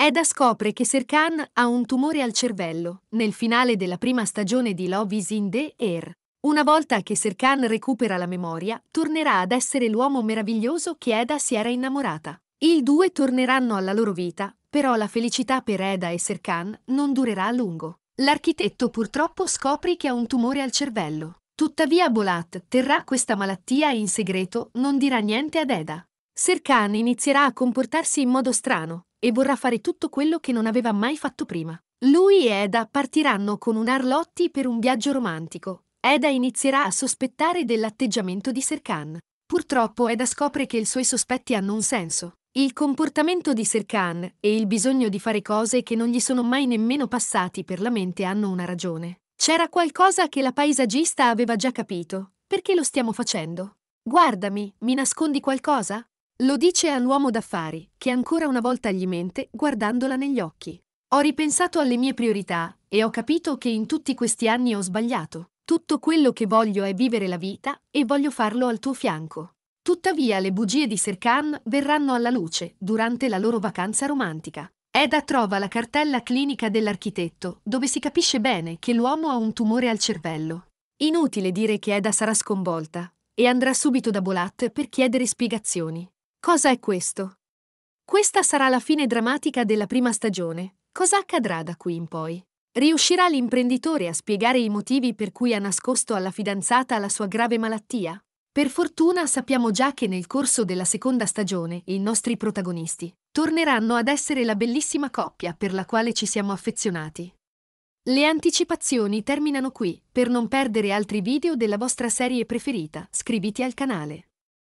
Eda scopre che Serkan ha un tumore al cervello nel finale della prima stagione di Love is in the Air. Una volta che Serkan recupera la memoria, tornerà ad essere l'uomo meraviglioso che Eda si era innamorata. I due torneranno alla loro vita, però la felicità per Eda e Serkan non durerà a lungo. L'architetto purtroppo scopre che ha un tumore al cervello. Tuttavia Bolat terrà questa malattia in segreto, non dirà niente ad Eda. Serkan inizierà a comportarsi in modo strano e vorrà fare tutto quello che non aveva mai fatto prima. Lui e Eda partiranno con un Arlotti per un viaggio romantico. Eda inizierà a sospettare dell'atteggiamento di Serkan. Purtroppo Eda scopre che i suoi sospetti hanno un senso. Il comportamento di Serkan e il bisogno di fare cose che non gli sono mai nemmeno passati per la mente hanno una ragione. C'era qualcosa che la paesaggista aveva già capito. Perché lo stiamo facendo? Guardami, mi nascondi qualcosa? Lo dice a l'uomo d'affari, che ancora una volta gli mente guardandola negli occhi. Ho ripensato alle mie priorità e ho capito che in tutti questi anni ho sbagliato. Tutto quello che voglio è vivere la vita e voglio farlo al tuo fianco. Tuttavia le bugie di Serkan verranno alla luce durante la loro vacanza romantica. Eda trova la cartella clinica dell'architetto, dove si capisce bene che l'uomo ha un tumore al cervello. Inutile dire che Eda sarà sconvolta e andrà subito da Bolat per chiedere spiegazioni. Cosa è questo? Questa sarà la fine drammatica della prima stagione. Cosa accadrà da qui in poi? Riuscirà l'imprenditore a spiegare i motivi per cui ha nascosto alla fidanzata la sua grave malattia? Per fortuna sappiamo già che nel corso della seconda stagione i nostri protagonisti torneranno ad essere la bellissima coppia per la quale ci siamo affezionati. Le anticipazioni terminano qui, per non perdere altri video della vostra serie preferita, iscriviti al canale.